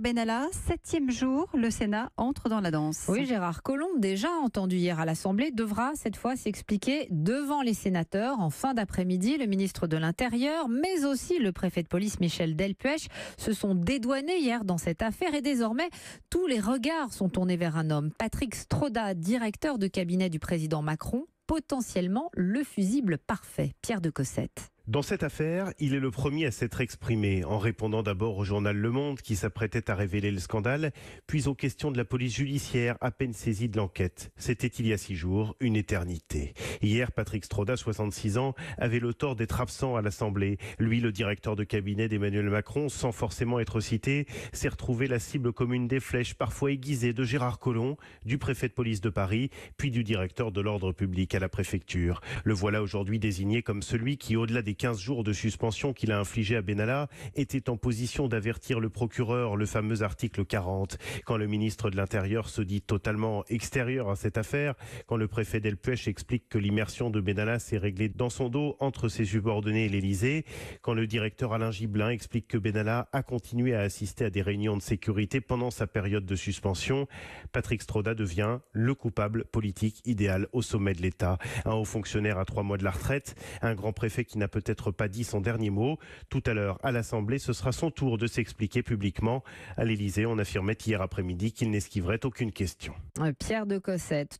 Benalla, septième jour, le Sénat entre dans la danse. Oui, Gérard Colomb, déjà entendu hier à l'Assemblée, devra cette fois s'expliquer devant les sénateurs. En fin d'après-midi, le ministre de l'Intérieur, mais aussi le préfet de police Michel Delpech, se sont dédouanés hier dans cette affaire et désormais, tous les regards sont tournés vers un homme. Patrick Stroda, directeur de cabinet du président Macron, potentiellement le fusible parfait. Pierre de Cossette. Dans cette affaire, il est le premier à s'être exprimé en répondant d'abord au journal Le Monde qui s'apprêtait à révéler le scandale, puis aux questions de la police judiciaire à peine saisie de l'enquête. C'était il y a six jours, une éternité. Hier, Patrick Stroda, 66 ans, avait le tort d'être absent à l'Assemblée. Lui, le directeur de cabinet d'Emmanuel Macron, sans forcément être cité, s'est retrouvé la cible commune des flèches parfois aiguisées de Gérard Collomb, du préfet de police de Paris, puis du directeur de l'ordre public à la préfecture. Le voilà aujourd'hui désigné comme celui qui, au-delà des 15 jours de suspension qu'il a infligé à Benalla, était en position d'avertir le procureur, le fameux article 40. Quand le ministre de l'Intérieur se dit totalement extérieur à cette affaire, quand le préfet Delpech explique que l'immersion de Benalla s'est réglée dans son dos entre ses subordonnés et l'Élysée, quand le directeur Alain Giblin explique que Benalla a continué à assister à des réunions de sécurité pendant sa période de suspension, Patrick Stroda devient le coupable politique idéal au sommet de l'État. Un haut fonctionnaire à trois mois de la retraite, un grand préfet qui n'a peut-être peut-être pas dit son dernier mot. Tout à l'heure, à l'Assemblée, ce sera son tour de s'expliquer publiquement. À l'Élysée, on affirmait hier après-midi qu'il n'esquiverait aucune question. Euh, Pierre de Cossette.